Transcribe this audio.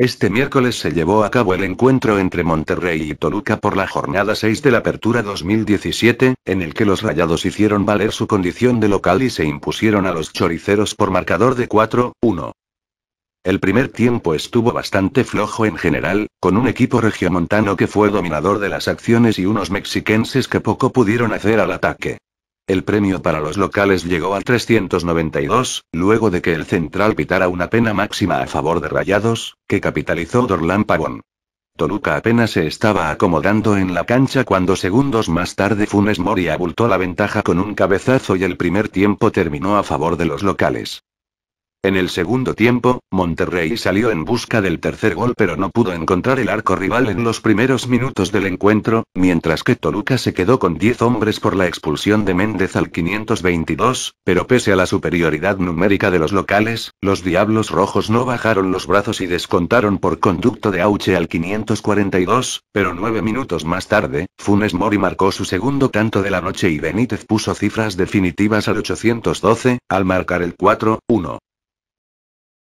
Este miércoles se llevó a cabo el encuentro entre Monterrey y Toluca por la jornada 6 de la Apertura 2017, en el que los Rayados hicieron valer su condición de local y se impusieron a los choriceros por marcador de 4-1. El primer tiempo estuvo bastante flojo en general, con un equipo regiomontano que fue dominador de las acciones y unos mexiquenses que poco pudieron hacer al ataque. El premio para los locales llegó a 392, luego de que el central pitara una pena máxima a favor de Rayados, que capitalizó Dorlan Pavón. Toluca apenas se estaba acomodando en la cancha cuando segundos más tarde Funes Mori abultó la ventaja con un cabezazo y el primer tiempo terminó a favor de los locales. En el segundo tiempo, Monterrey salió en busca del tercer gol pero no pudo encontrar el arco rival en los primeros minutos del encuentro, mientras que Toluca se quedó con 10 hombres por la expulsión de Méndez al 522, pero pese a la superioridad numérica de los locales, los Diablos Rojos no bajaron los brazos y descontaron por conducto de Auche al 542, pero nueve minutos más tarde, Funes Mori marcó su segundo tanto de la noche y Benítez puso cifras definitivas al 812, al marcar el 4-1.